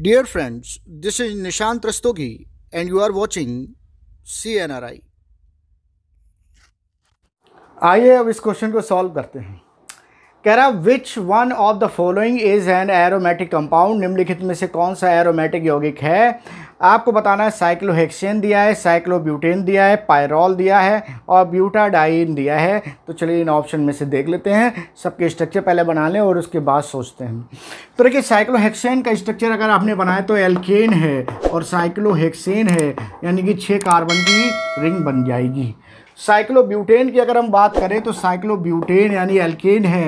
dear friends this is Nishant Rastogi and you are watching C N R I आइए अब इस question को solve करते हैं कह रहा which one of the following is an aromatic compound निम्नलिखित में से कौन सा एरोमेटिक यौगिक है आपको बताना है साइक्लोहेक्सेन दिया है साइक्लोब्यूटेन दिया है पायरॉल दिया है और ब्यूटाडाइन दिया है तो चलिए इन ऑप्शन में से देख लेते हैं सबके स्ट्रक्चर पहले बना लें और उसके बाद सोचते हैं तो देखिए साइक्लोहेक्सेन का स्ट्रक्चर अगर आपने बनाया तो एल्केन है और साइक्लोहेक्सेन है यानी कि छः कार्बन की रिंग बन जाएगी साइक्लोब्यूटेन की अगर हम बात करें तो साइक्लोब्यूटेन यानी एल्केन है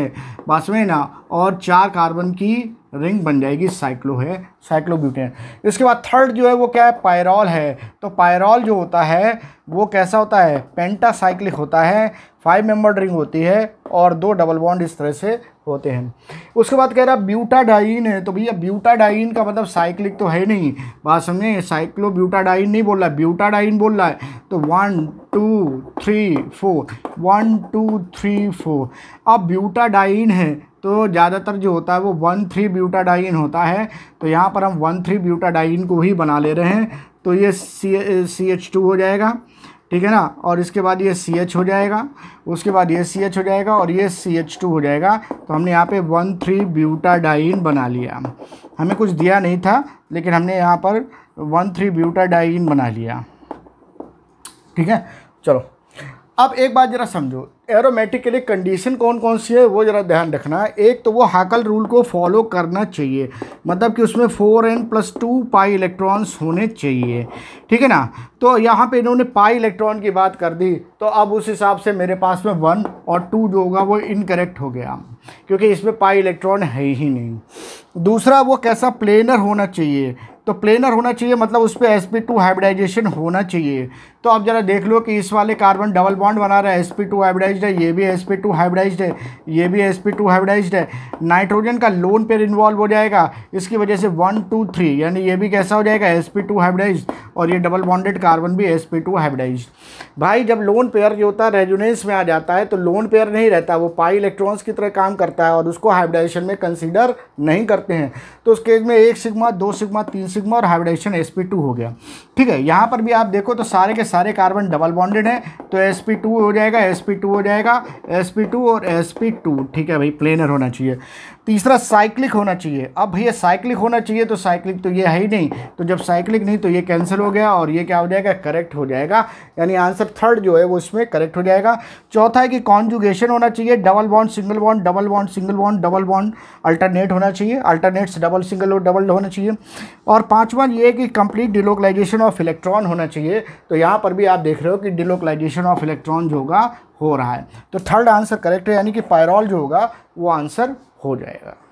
बासमेना और चार कार्बन की रिंग बन जाएगी साइक्लो है साइक्लोब्यूटेन इसके बाद थर्ड जो है वो क्या है पायरॉल है तो पायरॉल जो होता है वो कैसा होता है पेंटासाइक्लिक होता है फाइव मेंबर रिंग होती है और दो डबल बॉन्ड इस तरह से होते हैं उसके बाद कह रहा ब्यूटाडाइन है तो भैया ब्यूटाडाइन का मतलब साइक्लिक तो है नहीं बात समझे साइक्लो ब्यूटाडाइन नहीं बोल रहा है ब्यूटाडाइन बोल रहा है तो one two three four one two three four अब ब्यूटाडाइन है तो ज़्यादातर जो होता है वो वन थ्री ब्यूटाडाइन होता है तो यहाँ पर हम वन थ्री ब्यूटाडाइन को ही बना ले रहे हैं तो ये सी सी एच टू हो जाएगा ठीक है ना और इसके बाद ये सी एच हो जाएगा उसके बाद ये सी एच हो जाएगा और ये सी एच टू हो जाएगा तो हमने यहाँ पे वन थ्री ब्यूटाडाइन बना लिया हमें कुछ दिया नहीं था लेकिन हमने यहाँ पर वन थ्री ब्यूटाडाइन बना लिया ठीक है चलो अब एक बात ज़रा समझो एरोमेटिक के लिए कंडीशन कौन कौन सी है वो ज़रा ध्यान रखना एक तो वो हाकल रूल को फॉलो करना चाहिए मतलब कि उसमें four n plus two pi electrons होने चाहिए ठीक है ना तो यहाँ पे इन्होंने पाई इलेक्ट्रॉन की बात कर दी तो अब उस हिसाब से मेरे पास में वन और टू जो होगा वो इनकरेक्ट हो गया क्योंकि इसमें पाई इलेक्ट्रॉन है ही नहीं दूसरा वो कैसा प्लेनर होना चाहिए तो प्लेनर होना चाहिए मतलब उस पर एस पी टू हाइब्रिडाइजेशन होना चाहिए तो आप ज़रा देख लो कि इस वाले कार्बन डबल बॉन्ड बना रहा है एस पी टू है ये भी एस पी टू है ये भी एस पी टू है नाइट्रोजन का लोन पेयर इन्वॉल्व हो जाएगा इसकी वजह से वन टू थ्री यानी ये भी कैसा हो जाएगा एस पी टू हाइब्रिडाइज्ड और ये डबल बॉन्डेड कार्बन भी एस पी टू हाइब्रिडाइज्ड भाई जब लोन पेयर जो होता है रेजुनेंस में आ जाता है तो लोन पेयर नहीं रहता वो पाई इलेक्ट्रॉन्स की तरह काम करता है और उसको हाइब्रिडाइजेशन में कंसिडर नहीं करते हैं तो उस केज में एक सिग्मा दो सिग्मा तीन सिग्मा और हाइब्रिडाइजेशन एस पी टू हो गया ठीक है यहाँ पर भी आप देखो तो सारे के सारे कार्बन डबल बॉन्डेड हैं तो एस पी टू हो जाएगा एस पी टू हो जाएगा एस पी टू और एस पी टू ठीक है भाई प्लेनर होना चाहिए तीसरा साइक्लिक होना चाहिए अब भैया साइक्लिक होना चाहिए तो साइक्लिक तो ये है ही नहीं तो जब साइक्लिक नहीं तो ये कैंसिल हो गया और ये क्या हो जाएगा करेक्ट हो जाएगा यानी आंसर थर्ड जो है वो इसमें करेक्ट हो जाएगा चौथा है कि कॉन्जुगेशन होना चाहिए double bond single bond double bond single bond double bond alternate होना चाहिए अल्टरनेट्स डबल सिंगल और डबल होना चाहिए और पाँचवा ये कि कंप्लीट डिलोकलाइजेशन ऑफ इलेक्ट्रॉन होना चाहिए तो यहाँ पर भी आप देख रहे हो कि डिलोकलाइजेशन ऑफ इलेक्ट्रॉन जो होगा हो रहा है तो थर्ड आंसर करेक्ट है यानी कि पायरॉल जो होगा वो आंसर हो जाएगा